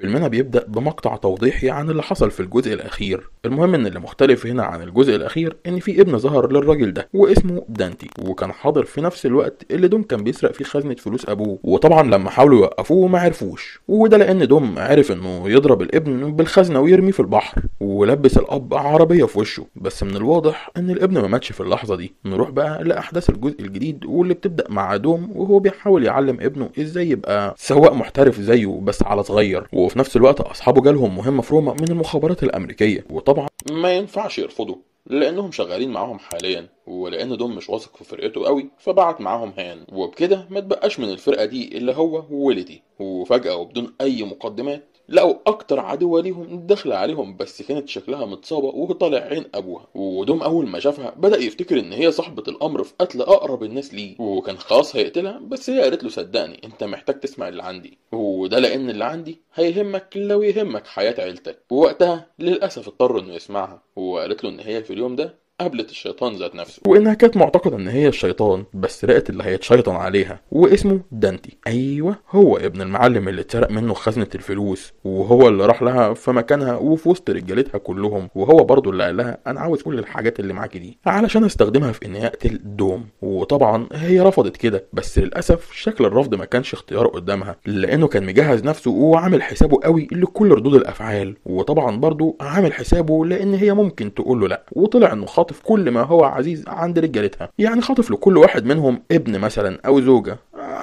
فيلمنا بيبدأ بمقطع توضيحي عن اللي حصل في الجزء الأخير المهم إن اللي مختلف هنا عن الجزء الأخير إن في ابن ظهر للراجل ده واسمه دانتي وكان حاضر في نفس الوقت اللي دوم كان بيسرق فيه خزنة فلوس أبوه وطبعا لما حاولوا يوقفوه ما عرفوش وده لأن دوم عرف إنه يضرب الابن بالخزنة ويرميه في البحر ولبس الأب عربية في وشه بس من الواضح إن الابن ما ماتش في اللحظة دي نروح بقى لأحداث الجزء الجديد واللي بتبدأ مع دوم وهو بيحاول يعلم ابنه إزاي يبقى سواق محترف زيه بس على صغير وفي نفس الوقت أصحابه جالهم مهمة في روما من المخابرات الأمريكية وطبعا ما ينفعش يرفضوا لانهم شغالين معاهم حاليا ولان دوم مش واثق في فرقته قوي فبعت معاهم هان وبكده ما تبقاش من الفرقه دي الا هو وولدي وفجاه وبدون اي مقدمات لقوا اكتر عدوة ليهم داخلة عليهم بس كانت شكلها متصابة وطالع عين ابوها ودوم اول ما شافها بدأ يفتكر ان هي صاحبة الامر في قتل اقرب الناس ليه وكان خلاص هيقتلها بس هي قالت له صدقني انت محتاج تسمع اللي عندي وده لان اللي عندي هيهمك لو يهمك حياة عيلتك ووقتها للأسف اضطر انه يسمعها وقالت له ان هي في اليوم ده قابلت الشيطان ذات نفسه وانها كانت معتقده ان هي الشيطان بس لقت اللي هيتشيطن عليها واسمه دانتي ايوه هو ابن المعلم اللي اتسرق منه خزنه الفلوس وهو اللي راح لها في مكانها وفي وسط رجالتها كلهم وهو برضه اللي قال لها انا عاوز كل الحاجات اللي معاكي دي علشان استخدمها في اني اقتل دوم وطبعا هي رفضت كده بس للاسف شكل الرفض ما كانش اختيار قدامها لانه كان مجهز نفسه وعامل حسابه قوي لكل ردود الافعال وطبعا برضه عامل حسابه لان هي ممكن تقول له لا وطلع انه خطأ خاطف كل ما هو عزيز عند رجالتها يعني خاطف لكل واحد منهم ابن مثلا او زوجه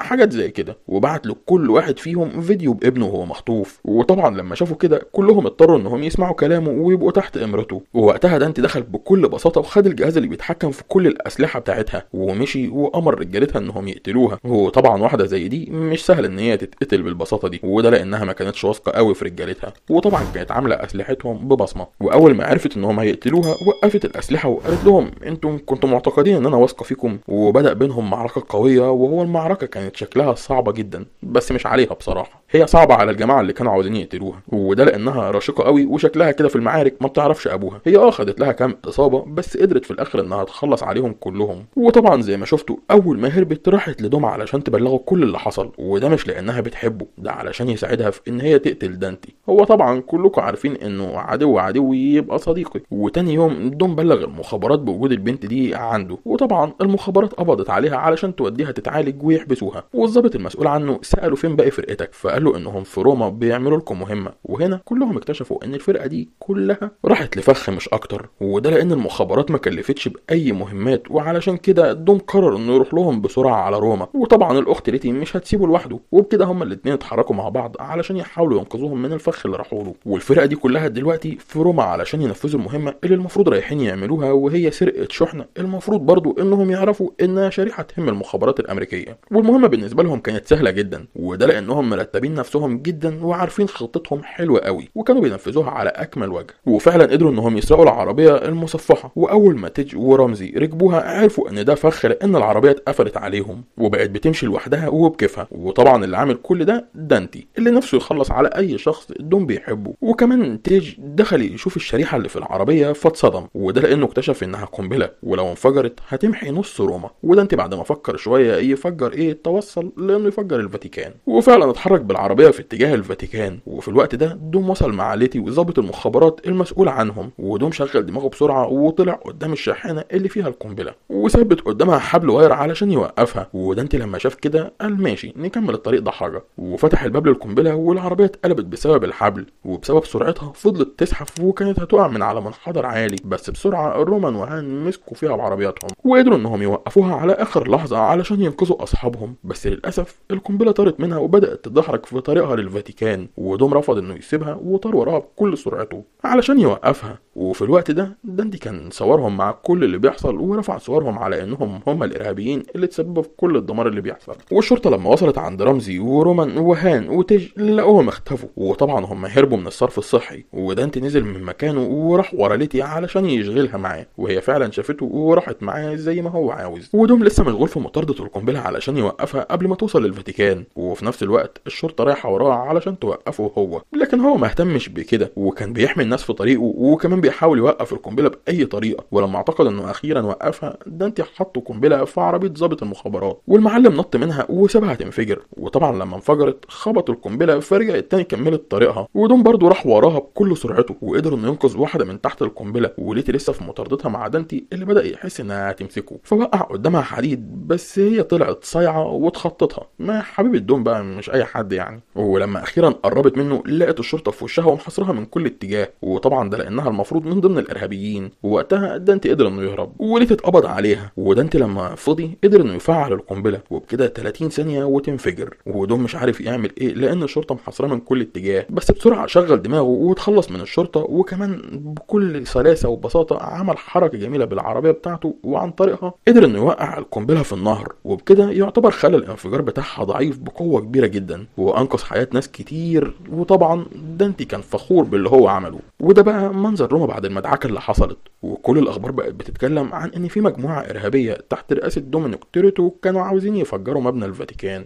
حاجات زي كده وبعت لكل واحد فيهم فيديو بابنه وهو مخطوف وطبعا لما شافوا كده كلهم اضطروا انهم يسمعوا كلامه ويبقوا تحت امرته ووقتها دانتي دخل بكل بساطه وخد الجهاز اللي بيتحكم في كل الاسلحه بتاعتها ومشي وامر رجالتها انهم يقتلوها وطبعا واحده زي دي مش سهل ان هي تتقتل بالبساطه دي وده لانها ما كانتش واثقه قوي في رجالتها وطبعا كانت عامله اسلحتهم ببصمه واول ما عرفت انهم هيقتلوها وقفت الاسلحه وقالت لهم انتم كنتم معتقدين ان انا واثقه فيكم وبدا بينهم معركه قويه وهو المعركه كانت شكلها صعبه جدا بس مش عليها بصراحه هي صعبة على الجماعة اللي كانوا عاوزين يقتلوها وده لأنها راشقة قوي وشكلها كده في المعارك ما بتعرفش أبوها هي اه خدت لها كام إصابة بس قدرت في الآخر إنها تخلص عليهم كلهم وطبعا زي ما شفتوا أول ما هربت راحت لدوم علشان تبلغه كل اللي حصل وده مش لأنها بتحبه ده علشان يساعدها في إن هي تقتل دانتي هو طبعا كلكم عارفين إنه عدو عدوي يبقى صديقي وتاني يوم دوم بلغ المخابرات بوجود البنت دي عنده وطبعا المخابرات قبضت عليها علشان توديها تتعالج ويحبسوها والظابط المسؤول عنه سأله فين باقي فرقتك قالوا انهم في روما بيعملوا لكم مهمه وهنا كلهم اكتشفوا ان الفرقه دي كلها راحت لفخ مش اكتر وده لان المخابرات ما كلفتش باي مهمات وعلشان كده دوم قرر انه يروح لهم بسرعه على روما وطبعا الاخت ليتي مش هتسيبه لوحده وبكده هما الاثنين اتحركوا مع بعض علشان يحاولوا ينقذوهم من الفخ اللي راحوا له والفرقه دي كلها دلوقتي في روما علشان ينفذوا المهمه اللي المفروض رايحين يعملوها وهي سرقه شحنه المفروض برضو انهم يعرفوا انها شريحه تهم المخابرات الامريكيه والمهمه بالنسبه لهم كانت سهله جدا وده لانهم مرتبين عارفين نفسهم جدا وعارفين خطتهم حلوه قوي وكانوا بينفذوها على اكمل وجه وفعلا قدروا انهم يسرقوا العربيه المصفحه واول ما تيج ورمزي ركبوها عرفوا ان ده فخ لان العربيه اتقفلت عليهم وبقت بتمشي لوحدها وبكيفها وطبعا اللي عامل كل ده دانتي اللي نفسه يخلص على اي شخص دوم بيحبه وكمان تيج دخل يشوف الشريحه اللي في العربيه فاتصدم وده لانه اكتشف انها قنبله ولو انفجرت هتمحي نص روما ودانتي بعد ما فكر شويه يفجر ايه توصل لانه يفجر الفاتيكان وفعلا اتحرك بال العربية في اتجاه الفاتيكان وفي الوقت ده دوم وصل مع ليتي وظابط المخابرات المسؤول عنهم ودوم شغل دماغه بسرعة وطلع قدام الشاحنة اللي فيها القنبلة وثبت قدامها حبل واير علشان يوقفها ودانتي لما شاف كده قال ماشي نكمل الطريق ده حاجة وفتح الباب للقنبلة والعربية اتقلبت بسبب الحبل وبسبب سرعتها فضلت تزحف وكانت هتقع من على منحدر عالي بس بسرعة الرومان وهان مسكوا فيها بعربياتهم وقدروا انهم يوقفوها على اخر لحظة علشان ينقذوا اصحابهم بس للاسف القنبلة طارت منها وبدأت تتدحرج في طريقها للفاتيكان ودوم رفض انه يسيبها وطار وراها بكل سرعته علشان يوقفها وفي الوقت ده داندي كان صورهم مع كل اللي بيحصل ورفع صورهم على انهم هم الارهابيين اللي تسببوا في كل الدمار اللي بيحصل والشرطه لما وصلت عند رمزي ورومان وهان وتج لقوهم اختفوا وطبعا هم هربوا من الصرف الصحي ودانتي نزل من مكانه وراح ورا ليتي علشان يشغلها معاه وهي فعلا شافته وراحت معاه زي ما هو عاوز ودوم لسه مشغول في مطاردة القنبلة علشان يوقفها قبل ما توصل للفاتيكان وفي نفس الوقت الشرطة الشرطة رايحة وراه علشان توقفه هو لكن هو ما اهتمش بكده وكان بيحمي الناس في طريقه وكمان بيحاول يوقف القنبلة بأي طريقة ولما اعتقد انه اخيرا وقفها ده انت حطوا قنبلة في عربية ضابط المخابرات والمعلم نط منها وسابها تنفجر وطبعا لما انفجرت خبط القنبلة فرجعت التاني كملت طريقها ودون برضه راح وراها بكل سرعته وقدر انه ينقذ واحدة من تحت القنبلة وليتي لسه في مطاردتها مع دانتي اللي بدأ يحس انها هتمسكه فوقع قدامها حديد بس هي طلعت صايعة واتخطتها ما حبيبة دون بقى مش اي حد يعني يعني ولما اخيرا قربت منه لقت الشرطه في وشها ومحاصرها من كل اتجاه وطبعا ده لانها المفروض من ضمن الارهابيين ووقتها دانتي قدر انه يهرب وليت اتقبض عليها ودانتي لما فضي قدر انه يفعل القنبله وبكده 30 ثانيه وتنفجر ودوم مش عارف يعمل ايه لان الشرطه محاصره من كل اتجاه بس بسرعه شغل دماغه واتخلص من الشرطه وكمان بكل سلاسه وبساطه عمل حركه جميله بالعربيه بتاعته وعن طريقها قدر انه يوقع القنبله في النهر وبكده يعتبر خلى الانفجار بتاعها ضعيف بقوه كبيره جدا وانقذ حياه ناس كتير وطبعا دانتي كان فخور باللي هو عمله وده بقى منظر روما بعد المدعكه اللي حصلت وكل الاخبار بقت بتتكلم عن ان في مجموعه ارهابيه تحت رئاسه دومينيك تيريتو كانوا عاوزين يفجروا مبنى الفاتيكان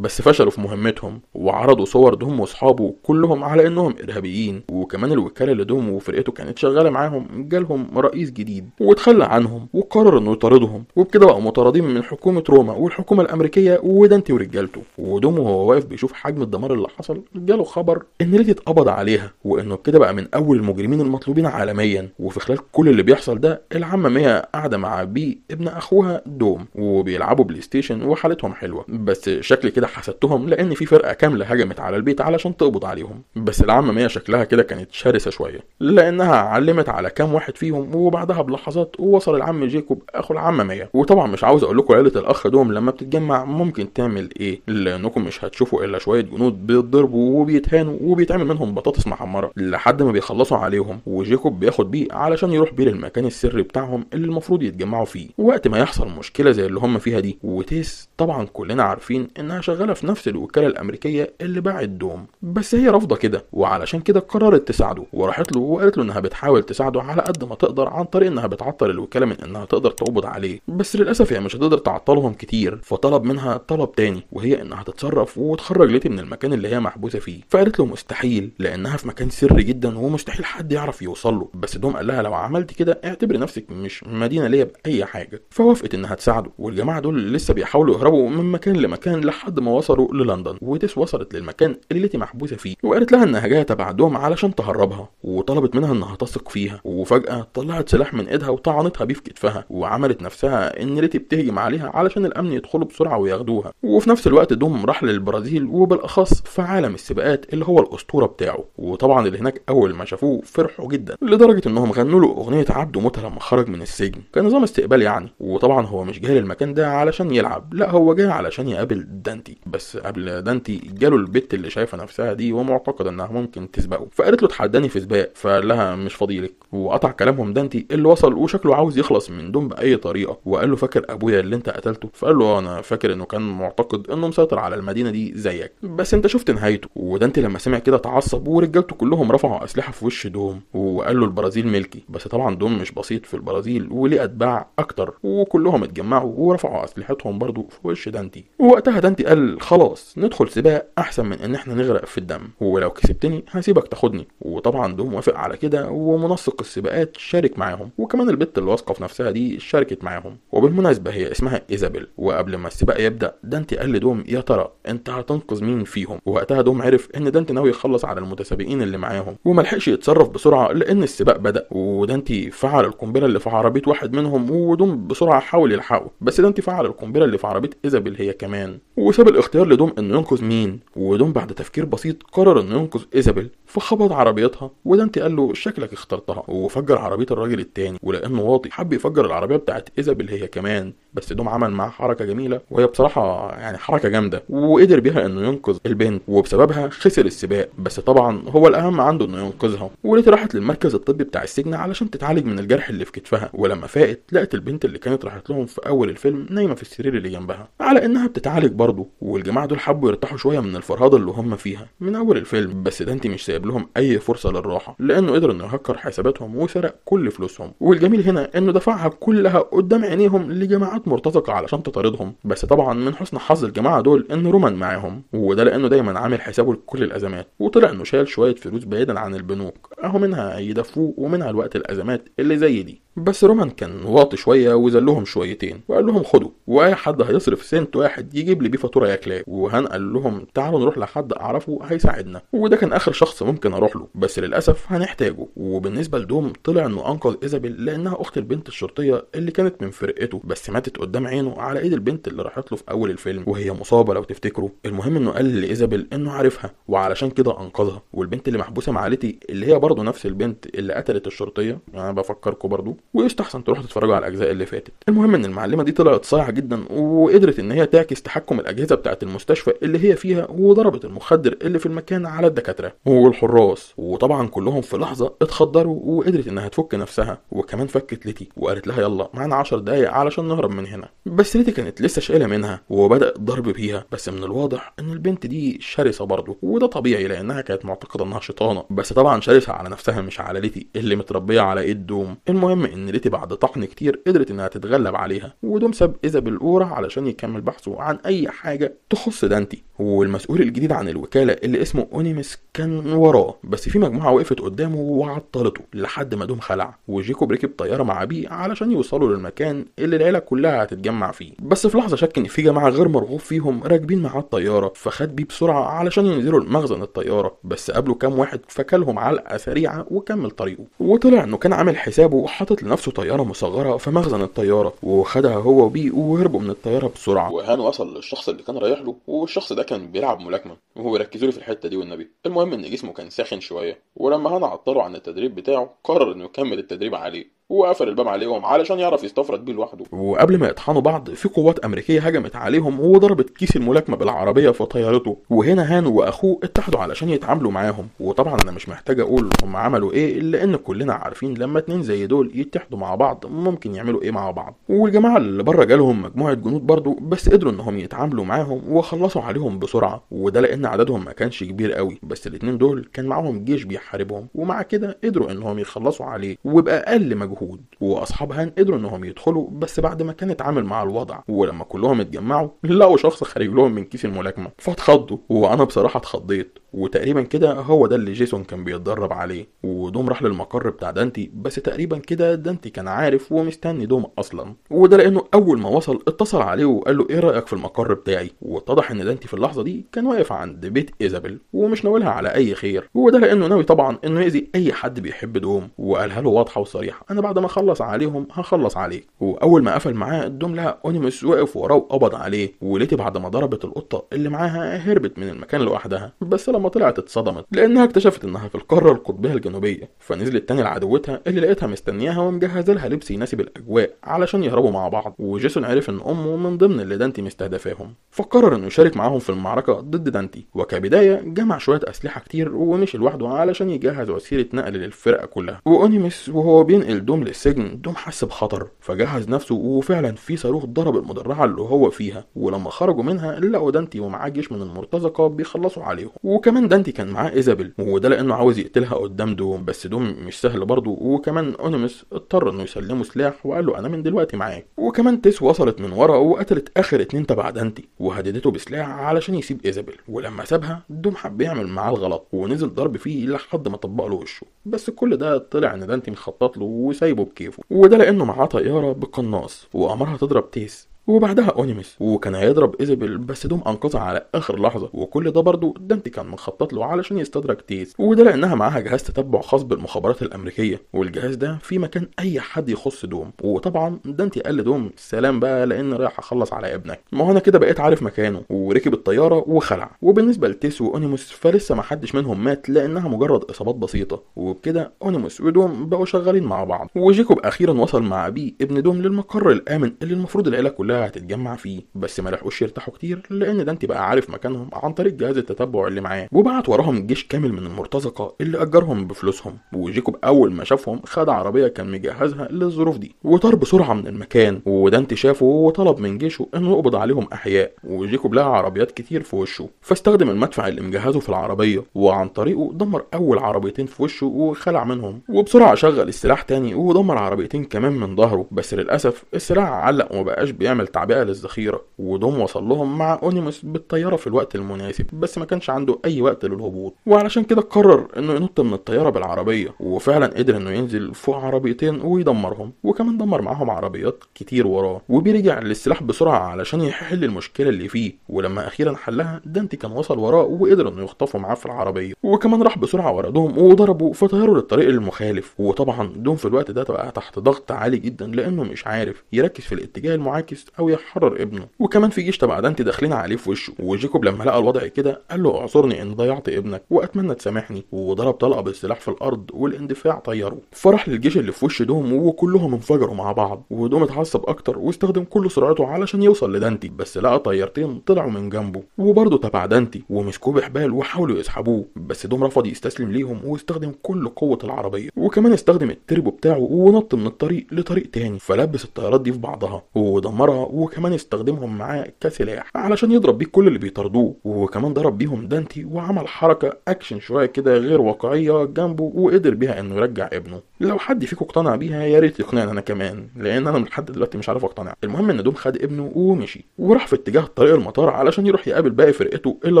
بس فشلوا في مهمتهم وعرضوا صور دوم واصحابه كلهم على انهم ارهابيين وكمان الوكاله اللي دوم وفرقته كانت شغاله معاهم جالهم رئيس جديد وتخلى عنهم وقرر انه يطاردهم وبكده بقوا مطاردين من حكومه روما والحكومه الامريكيه ودانتي ورجالته ودوم وهو واقف بيشوف حجم الدمار اللي حصل جاله خبر ان ليدي اتقبض عليها وانه كده بقى من اول المجرمين المطلوبين عالميا وفي خلال كل اللي بيحصل ده العمه ميا قاعده مع بي ابن اخوها دوم وبيلعبوا بلاي ستيشن وحالتهم حلوه بس شكل كده حسدتهم لان في فرقه كامله هجمت على البيت علشان تقبض عليهم بس العمه ميا شكلها كده كانت شرسه شويه لانها علمت على كام واحد فيهم وبعدها بلحظات وصل العم جيكوب اخو العمه ميا وطبعا مش عاوز اقول لكم عيله الاخ دوم لما بتتجمع ممكن تعمل ايه لانكم مش هتشوفوا الا شويه جنود بيتضربوا وبيتهانوا وبيتعمل منهم بطاطس محمره لحد ما بيخلصوا عليهم وجيكوب بياخد بيه علشان يروح بيه للمكان السري بتاعهم اللي المفروض يتجمعوا فيه وقت ما يحصل مشكله زي اللي هم فيها دي وتيس طبعا كلنا عارفين انها شغاله في نفس الوكاله الامريكيه اللي باعت دوم بس هي رافضه كده وعلشان كده قررت تساعده وراحت له وقالت له انها بتحاول تساعده على قد ما تقدر عن طريق انها بتعطل الوكاله من انها تقدر تقبض عليه بس للاسف هي مش هتقدر تعطلهم كتير فطلب منها طلب تاني وهي انها تتصرف وتخرج خالتي من المكان اللي هي محبوسه فيه فقالت له مستحيل لانها في مكان سري جدا ومستحيل حد يعرف يوصل له بس دوم قال لها لو عملت كده اعتبري نفسك مش مدينه ليا باي حاجه فوافقت انها تساعده والجماعه دول لسه بيحاولوا يهربوا من مكان لمكان لحد ما وصلوا للندن وتس وصلت للمكان اللي ليتي محبوسه فيه وقالت لها انها جايه تبع دوم علشان تهربها وطلبت منها انها تثق فيها وفجاه طلعت سلاح من ايدها وطعنتها بيه في كتفها وعملت نفسها ان ليتي بتهجم عليها علشان الامن يدخلوا بسرعه وياخدوها وفي نفس الوقت دوم راح للبرازيل وبالاخص في عالم السباقات اللي هو الاسطوره بتاعه وطبعا اللي هناك اول ما شافوه فرحوا جدا لدرجه انهم غنوا له اغنيه عبده موته لما خرج من السجن كان نظام استقبال يعني وطبعا هو مش جاي للمكان ده علشان يلعب لا هو جاي علشان يقابل دانتي بس قبل دانتي جاله البت اللي شايفه نفسها دي ومعتقد انها ممكن تسبقه فقالت له اتحداني في سباق فقال لها مش فاضيلك وقطع كلامهم دانتي اللي وصل وشكله عاوز يخلص من دون باي طريقه وقال له فاكر ابويا اللي انت قتلته فقال له آه، انا فاكر انه كان معتقد انه مسيطر على المدينه دي زيك بس انت شفت نهايته ودانتي لما سمع كده اتعصب ورجالته كلهم رفعوا اسلحه في وش دوم وقال له البرازيل ملكي بس طبعا دوم مش بسيط في البرازيل وليه اتباع اكتر وكلهم اتجمعوا ورفعوا اسلحتهم برضو في وش دانتي ووقتها دانتي قال خلاص ندخل سباق احسن من ان احنا نغرق في الدم ولو كسبتني هسيبك تاخدني وطبعا دوم وافق على كده ومنسق السباقات شارك معاهم وكمان البت اللي واثقه في نفسها دي شاركت معاهم وبالمناسبه هي اسمها ايزابيل وقبل ما السباق يبدا دانتي قال لدوم يا ترى انت هتنقذ مين فيهم ووقتها دوم عرف ان دانتي ناوي يخلص على المتسابقين اللي معاهم وملحقش يتصرف بسرعه لان السباق بدا ودانتي فعل القنبله اللي في عربيه واحد منهم ودوم بسرعه حاول يلحقه بس دانتي فعل القنبله اللي في عربيه ايزابيل هي كمان وساب الاختيار لدوم انه ينقذ مين ودوم بعد تفكير بسيط قرر انه ينقذ ايزابيل فخبط عربيتها ودانتي قال له شكلك اخترتها وفجر عربيه الراجل التاني ولانه واطي حب يفجر العربيه بتاعت ايزابيل هي كمان بس دوم عمل معاه حركه جميله وهي بصراحه يعني حركه جامده وقدر بيها انه ينقذ ينقذ البنت وبسببها خسر السباق بس طبعا هو الاهم عنده انه ينقذها وليت راحت للمركز الطبي بتاع السجن علشان تتعالج من الجرح اللي في كتفها ولما فاقت لقت البنت اللي كانت راحت لهم في اول الفيلم نايمه في السرير اللي جنبها على انها بتتعالج برضه والجماعه دول حبوا يرتاحوا شويه من الفرهده اللي هم فيها من اول الفيلم بس دانتي مش سايب لهم اي فرصه للراحه لانه قدر انه يهكر حساباتهم وسرق كل فلوسهم والجميل هنا انه دفعها كلها قدام عينيهم لجماعات مرتزقه علشان تطاردهم بس طبعا من حسن حظ الجماعه دول ان رومان معاهم وده لانه دايما عامل حسابه لكل الازمات وطلع انه شال شويه فلوس بعيدا عن البنوك اهو منها يدفوه ومنها الوقت الازمات اللي زي دي بس رومان كان واطي شويه وذلهم شويتين وقال لهم خدوا واي حد هيصرف سنت واحد يجيب لي بيه فاتوره ياكلاه وهان قال لهم تعالوا نروح لحد اعرفه هيساعدنا وده كان اخر شخص ممكن اروح له بس للاسف هنحتاجه وبالنسبه لدوم طلع انه انقذ ايزابيل لانها اخت البنت الشرطيه اللي كانت من فرقته بس ماتت قدام عينه على ايد البنت اللي راحت له في اول الفيلم وهي مصابه لو تفتكروا المهم انه قال لايزابيل انه عارفها وعلشان كده انقذها والبنت اللي محبوسه مع اللي هي برضه نفس البنت اللي قتلت الشرطيه انا يعني بفكركم برضه ويستحسن تروحوا تتفرجوا على الاجزاء اللي فاتت المهم ان المعلمه دي طلعت صايعه جدا وقدرت ان هي تعكس تحكم الاجهزه بتاعه المستشفى اللي هي فيها وضربت المخدر اللي في المكان على الدكاتره والحراس وطبعا كلهم في لحظه اتخدروا وقدرت انها تفك نفسها وكمان فكت ليتي وقالت لها يلا معانا 10 دقايق علشان نهرب من هنا بس ليتي كانت لسه شايله منها وبدا الضرب بيها بس من الواضح ان البنت دي شرسه برضه وده طبيعي لانها كانت معتقده انها شيطانه بس طبعا شرسه على نفسها مش على ليتي اللي متربيه على ايد دوم المهم ان ريتي بعد طحن كتير قدرت انها تتغلب عليها ساب إذا اورا علشان يكمل بحثه عن اي حاجه تخص دانتي والمسؤول الجديد عن الوكاله اللي اسمه اونيمس كان وراه بس في مجموعه وقفت قدامه وعطلته لحد ما دوم خلع وجيكوب ركب طياره مع بي علشان يوصلوا للمكان اللي العيله كلها هتتجمع فيه بس في لحظه شك ان في جماعه غير مرغوب فيهم راكبين معاه الطياره فخد بيه بسرعه علشان ينزلوا المخزن الطياره بس قابله كام واحد فكلهم علقه سريعه وكمل طريقه وطلع انه كان عامل حسابه وحاطط ظبط لنفسه طياره مصغره في مخزن الطياره وخدها هو وبي وهربوا من الطياره بسرعه وهان وصل للشخص اللي كان رايح له والشخص ده كان بيلعب ملاكمه وهو ركزوا في الحته دي والنبي المهم ان جسمه كان ساخن شويه ولما هان عطله عن التدريب بتاعه قرر انه يكمل التدريب عليه وقفل الباب عليهم علشان يعرف يستفرد بيه لوحده وقبل ما يطحنوا بعض في قوات امريكيه هجمت عليهم وضربت كيس الملاكمه بالعربيه فطيرته وهنا هان واخوه اتحدوا علشان يتعاملوا معاهم وطبعا انا مش محتاج اقول هم عملوا ايه الا ان كلنا عارفين لما اتنين زي دول يتحدوا مع بعض ممكن يعملوا ايه مع بعض والجماعه اللي بره جالهم مجموعه جنود برضه بس قدروا انهم يتعاملوا معاهم وخلصوا عليهم بسرعه وده لان عددهم ما كانش كبير قوي بس الاتنين دول كان معاهم جيش بيحاربهم ومع كده قدروا انهم يخلصوا عليه وباقل مجهود واصحاب واصحابها يعني قدروا انهم يدخلوا بس بعد ما كان اتعامل مع الوضع ولما كلهم اتجمعوا لقوا شخص خارج لهم من كيس الملاكمه فاتخضوا وانا بصراحه اتخضيت وتقريبا كده هو ده اللي جيسون كان بيتدرب عليه ودوم راح للمقر بتاع دانتي بس تقريبا كده دانتي كان عارف ومستني دوم اصلا وده لانه اول ما وصل اتصل عليه وقال له ايه رايك في المقر بتاعي واتضح ان دانتي في اللحظه دي كان واقف عند بيت ايزابيل ومش ناويلها على اي خير وده لانه ناوي طبعا انه يأذي اي حد بيحب دوم وقالها له واضحه وصريحه انا بعد ما اخلص عليهم هخلص عليك واول ما قفل معاه دوم لها اونيموس واقف وراه وقبض عليه وليتي بعد ما ضربت القطه اللي معاها هربت من المكان لوحدها بس لما طلعت اتصدمت لانها اكتشفت انها في القاره القطبيه الجنوبيه فنزلت تاني لعدوتها اللي لقيتها مستنياها ومجهزه لها لبس يناسب الاجواء علشان يهربوا مع بعض وجيسون عرف ان امه من ضمن اللي دانتي مستهدفاهم فقرر انه يشارك معاهم في المعركه ضد دانتي وكبدايه جمع شويه اسلحه كتير ومشي لوحده علشان يجهز وسيله نقل للفرقه كلها وانيمس وهو بينقل دوم للسجن دوم حس بخطر فجهز نفسه وفعلا في صاروخ ضرب المدرعه اللي هو فيها ولما خرجوا منها لقوا دانتي ومعاه جيش من المرتزقه بيخلصوا عليهم وكمان دانتي كان معاه ايزابيل وده لانه عاوز يقتلها قدام دوم بس دوم مش سهل برضه وكمان اونيموس اضطر انه يسلمه سلاح وقال له انا من دلوقتي معاك وكمان تيس وصلت من ورا وقتلت اخر اتنين تبع دانتي وهددته بسلاح علشان يسيب ايزابيل ولما سابها دوم حب يعمل معاه الغلط ونزل ضرب فيه لحد ما طبق له وشه بس كل ده طلع ان دانتي مخطط له وسايبه بكيفه وده لانه معاه طياره بالقناص وامرها تضرب تيس وبعدها اونيمس وكان هيضرب ايزابيل بس دوم انقذها على اخر لحظه وكل ده برضه دانتي كان مخطط له علشان يستدرك تيس وده لانها معاها جهاز تتبع خاص بالمخابرات الامريكيه والجهاز ده في مكان اي حد يخص دوم وطبعا دانتي قال لدوم سلام بقى لان رايح اخلص على ابنك ما هو انا كده بقيت عارف مكانه وركب الطياره وخلع وبالنسبه لتيس واونيموس فلسه ما حدش منهم مات لانها مجرد اصابات بسيطه وبكده اونيموس ودوم بقوا شغالين مع بعض وجيكوب اخيرا وصل مع بي ابن دوم للمقر الامن اللي المفروض العيله كلها كده هتتجمع فيه بس ما لحقوش يرتاحوا كتير لان ده انت بقى عارف مكانهم عن طريق جهاز التتبع اللي معاه وبعت وراهم جيش كامل من المرتزقه اللي اجرهم بفلوسهم وجيكوب اول ما شافهم خد عربيه كان مجهزها للظروف دي وطار بسرعه من المكان وده انت شافه وطلب من جيشه انه يقبض عليهم احياء وجيكوب لقى عربيات كتير في وشه فاستخدم المدفع اللي مجهزه في العربيه وعن طريقه دمر اول عربيتين في وشه وخلع منهم وبسرعه شغل السلاح تاني ودمر عربيتين كمان من ظهره بس للاسف السلاح علق ومبقاش بيعمل تعبئة للذخيرة ودوم وصل لهم مع أونيموس بالطيارة في الوقت المناسب بس ما كانش عنده أي وقت للهبوط وعلشان كده قرر إنه ينط من الطيارة بالعربية وفعلا قدر إنه ينزل فوق عربيتين ويدمرهم وكمان دمر معاهم عربيات كتير وراه وبيرجع للسلاح بسرعة علشان يحل المشكلة اللي فيه ولما أخيرا حلها دانتي كان وصل وراه وقدر إنه يخطفه معاه في العربية وكمان راح بسرعة ورا دوم وضربه فطيروا للطريق المخالف وطبعا دوم في الوقت ده بقى تحت ضغط عالي جدا لأنه مش عارف يركز في الاتجاه المعاكس او يحرر ابنه وكمان في جيش تبع دانتي داخلين عليه في وشه وجيكوب لما لقى الوضع كده قال له اعذرني ان ضيعت ابنك واتمنى تسامحني وضرب طلقه بالسلاح في الارض والاندفاع طيره فراح للجيش اللي في وش دوم وكلهم انفجروا مع بعض ودوم اتعصب اكتر واستخدم كل سرعته علشان يوصل لدانتي بس لقى طيارتين طلعوا من جنبه وبرده تبع دانتي ومسكوه بحبال وحاولوا يسحبوه بس دوم رفض يستسلم ليهم واستخدم كل قوه العربيه وكمان استخدم التربو بتاعه ونط من الطريق لطريق تاني فلبس الطيارات دي في بعضها ودمرها وكمان استخدمهم معاه كسلاح علشان يضرب بيه كل اللي بيطاردوه وكمان ضرب بيهم دانتي وعمل حركة أكشن شوية كده غير واقعية جنبه وقدر بيها إنه يرجع ابنه لو حد فيكم اقتنع بيها يا ريت يقنعني أنا كمان لأن أنا لحد دلوقتي مش عارف أقتنع المهم إن دوم خد ابنه ومشي وراح في اتجاه طريق المطار علشان يروح يقابل باقي فرقته اللي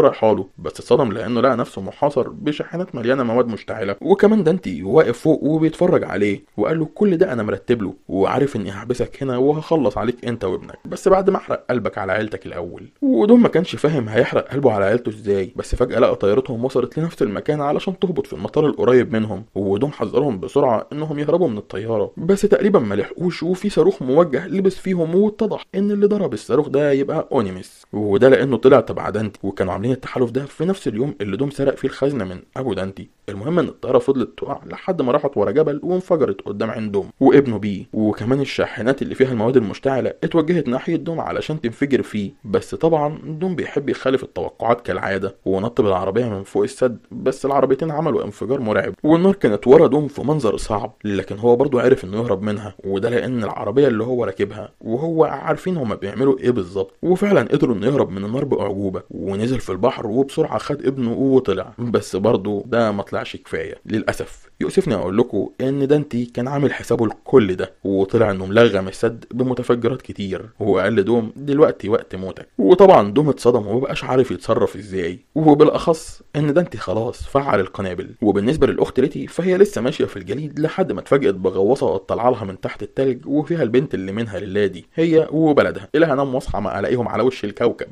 رايحه له بس اتصدم لأنه لقى نفسه محاصر بشاحنات مليانة مواد مشتعلة وكمان دانتي واقف فوق وبيتفرج عليه وقال له كل ده أنا مرتب له وعارف إني هحبسك هنا وهخلص عليك أنت وابنك ابنك بس بعد ما احرق قلبك على عيلتك الاول ودون ما كانش فاهم هيحرق قلبه على عيلته ازاي بس فجاه لقى طيارتهم وصلت لنفس المكان علشان تهبط في المطار القريب منهم ودون حذرهم بسرعه انهم يهربوا من الطياره بس تقريبا ما لحقوش وفي صاروخ موجه لبس فيهم واتضح ان اللي ضرب الصاروخ ده يبقى اونيمس وده لانه طلع تبع دانتي وكانوا عاملين التحالف ده في نفس اليوم اللي دوم سرق فيه الخزنه من ابو دانتي المهم ان الطياره فضلت تقع لحد ما راحت ورا جبل وانفجرت قدام عين دوم وابنه بيه وكمان الشاحنات اللي فيها المواد المشتعله اتوجهت اتجهت ناحية دوم علشان تنفجر فيه بس طبعا دوم بيحب يخالف التوقعات كالعادة ونط بالعربية من فوق السد بس العربيتين عملوا انفجار مرعب والنار كانت ورا دوم في منظر صعب لكن هو برضه عرف انه يهرب منها وده لان العربية اللي هو راكبها وهو عارفين هما بيعملوا ايه بالظبط وفعلا قدروا انه يهرب من النار بأعجوبة ونزل في البحر وبسرعة خد ابنه وطلع بس برضه ده ما طلعش كفاية للأسف يؤسفني اقول لكم ان دانتي كان عامل حسابه لكل ده وطلع انه ملغم السد بمتفجرات كتير وقال قال لدوم دلوقتي وقت موتك وطبعا دوم اتصدم ومبقاش عارف يتصرف ازاي وبالاخص ان دانتي خلاص فعل القنابل وبالنسبه للاخت ريتي فهي لسه ماشيه في الجليد لحد ما اتفاجئت بغواصه طالعه لها من تحت التلج وفيها البنت اللي منها لله دي هي وبلدها الها نام واصحى ما الاقيهم على وش الكوكب